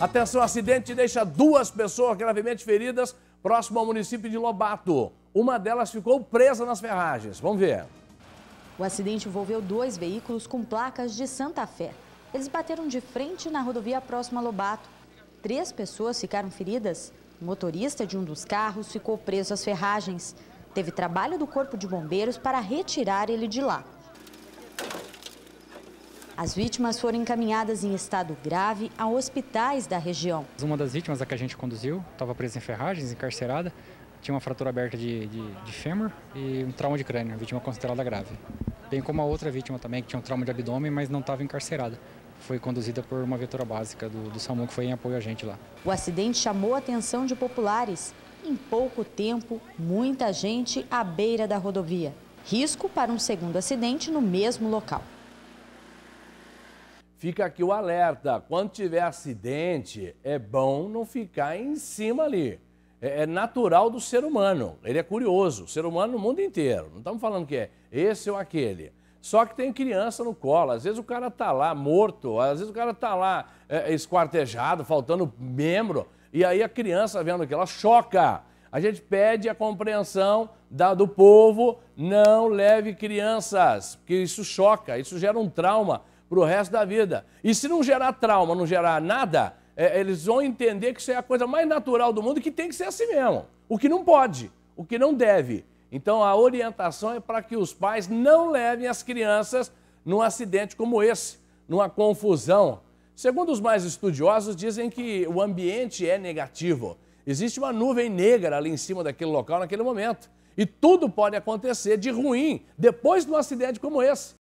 Atenção, acidente deixa duas pessoas gravemente feridas próximo ao município de Lobato. Uma delas ficou presa nas ferragens. Vamos ver. O acidente envolveu dois veículos com placas de Santa Fé. Eles bateram de frente na rodovia próxima a Lobato. Três pessoas ficaram feridas. O motorista de um dos carros ficou preso às ferragens. Teve trabalho do Corpo de Bombeiros para retirar ele de lá. As vítimas foram encaminhadas em estado grave a hospitais da região. Uma das vítimas a que a gente conduziu estava presa em ferragens, encarcerada, tinha uma fratura aberta de, de, de fêmur e um trauma de crânio, vítima considerada grave. Bem como a outra vítima também, que tinha um trauma de abdômen, mas não estava encarcerada foi conduzida por uma viatura básica do, do SAMU que foi em apoio a gente lá. O acidente chamou a atenção de populares. Em pouco tempo, muita gente à beira da rodovia. Risco para um segundo acidente no mesmo local fica aqui o alerta. Quando tiver acidente, é bom não ficar em cima ali. É, é, natural do ser humano. Ele é curioso. O ser humano no mundo inteiro. Não estamos falando que é esse ou aquele. Só que tem criança no colo. Às vezes o cara está lá morto, às vezes o cara está lá é, esquartejado, faltando membro. E aí a criança vendo que ela choca. A gente pede a compreensão da, do povo, não leve crianças, porque isso choca, isso gera um trauma para o resto da vida. E se não gerar trauma, não gerar nada, é, eles vão entender que isso é a coisa mais natural do mundo que tem que ser assim mesmo. O que não pode, o que não deve. Então a orientação é para que os pais não levem as crianças num acidente como esse, numa confusão. Segundo os mais estudiosos, dizem que o ambiente é negativo. Existe uma nuvem negra ali em cima daquele local naquele momento. E tudo pode acontecer de ruim depois de um acidente como esse.